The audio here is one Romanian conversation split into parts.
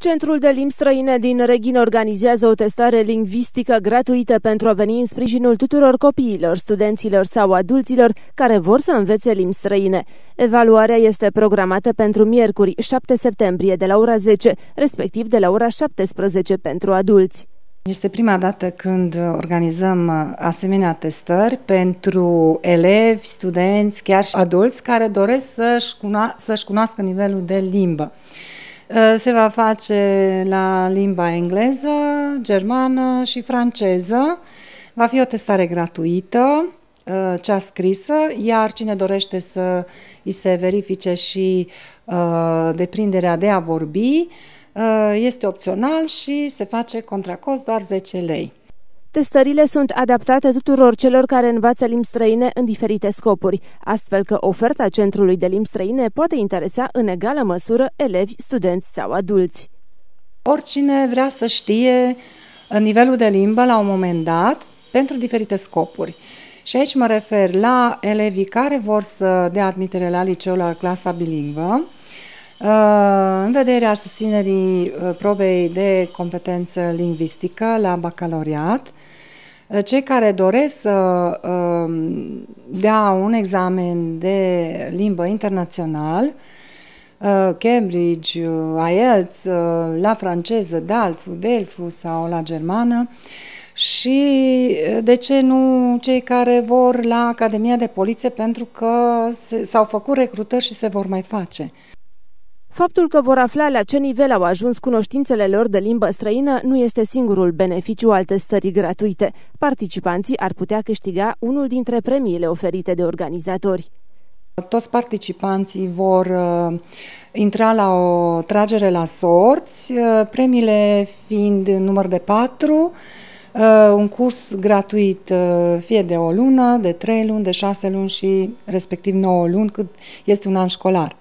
Centrul de limbi străine din Reghin organizează o testare lingvistică gratuită pentru a veni în sprijinul tuturor copiilor, studenților sau adulților care vor să învețe limbi străine. Evaluarea este programată pentru miercuri 7 septembrie de la ora 10, respectiv de la ora 17 pentru adulți. Este prima dată când organizăm asemenea testări pentru elevi, studenți, chiar și adulți care doresc să-și cunoască nivelul de limbă. Eh, se va face la limba engleză, germană și franceză. Va fi o testare gratuită, eh, cea scrisă, iar cine dorește să îi se verifice și eh, deprinderea de a vorbi, este opțional și se face contra cost doar 10 lei. Testările sunt adaptate tuturor celor care învață limbi străine în diferite scopuri, astfel că oferta Centrului de Limbi Străine poate interesa în egală măsură elevi, studenți sau adulți. Oricine vrea să știe nivelul de limbă la un moment dat pentru diferite scopuri. Și aici mă refer la elevii care vor să dea admitere la liceul la clasa bilingvă, Uh, în vederea susținerii uh, probei de competență lingvistică la bacaloriat, uh, Cei care doresc să dea un examen de limbă internațional, Cambridge, IELTS, la franceză, DALF, DELFU sau la germană, și de ce nu cei care vor la Academia de Poliție pentru că s-au făcut recrutări și se vor mai face. Faptul că vor afla la ce nivel au ajuns cunoștințele lor de limbă străină nu este singurul beneficiu al testării gratuite. Participanții ar putea câștiga unul dintre premiile oferite de organizatori. Toți participanții vor uh, intra la o tragere la sorți, uh, premiile fiind număr de patru, uh, un curs gratuit fie de o lună, de trei luni, de șase luni și respectiv nouă luni, cât este un an școlar.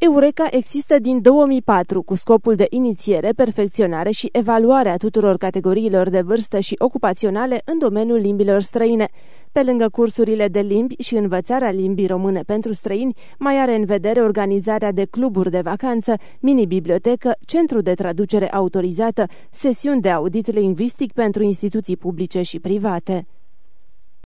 Eureka există din 2004 cu scopul de inițiere, perfecționare și evaluare a tuturor categoriilor de vârstă și ocupaționale în domeniul limbilor străine. Pe lângă cursurile de limbi și învățarea limbii române pentru străini, mai are în vedere organizarea de cluburi de vacanță, mini-bibliotecă, centru de traducere autorizată, sesiuni de audit lingvistic pentru instituții publice și private.